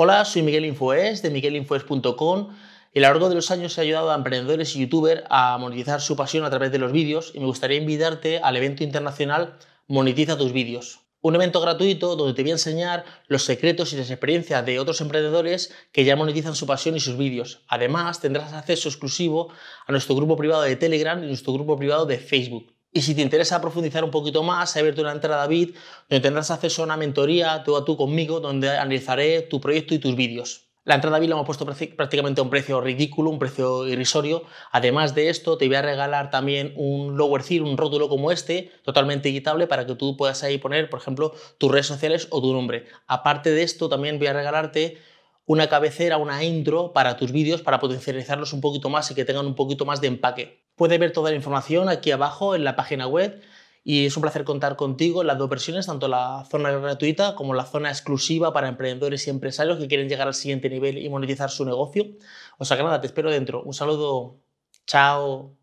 Hola, soy Miguel Infoes de miguelinfoes.com. A lo largo de los años he ayudado a emprendedores y youtubers a monetizar su pasión a través de los vídeos y me gustaría invitarte al evento internacional Monetiza tus vídeos. Un evento gratuito donde te voy a enseñar los secretos y las experiencias de otros emprendedores que ya monetizan su pasión y sus vídeos. Además, tendrás acceso exclusivo a nuestro grupo privado de Telegram y nuestro grupo privado de Facebook. Y si te interesa profundizar un poquito más, he abierto una entrada David donde tendrás acceso a una mentoría tú a tú conmigo donde analizaré tu proyecto y tus vídeos. La entrada VIP la hemos puesto prácticamente a un precio ridículo, un precio irrisorio. Además de esto, te voy a regalar también un lower seal, un rótulo como este, totalmente editable, para que tú puedas ahí poner, por ejemplo, tus redes sociales o tu nombre. Aparte de esto, también voy a regalarte una cabecera, una intro para tus vídeos, para potencializarlos un poquito más y que tengan un poquito más de empaque. Puede ver toda la información aquí abajo en la página web y es un placer contar contigo en las dos versiones, tanto la zona gratuita como la zona exclusiva para emprendedores y empresarios que quieren llegar al siguiente nivel y monetizar su negocio. O sea que nada, te espero dentro. Un saludo. Chao.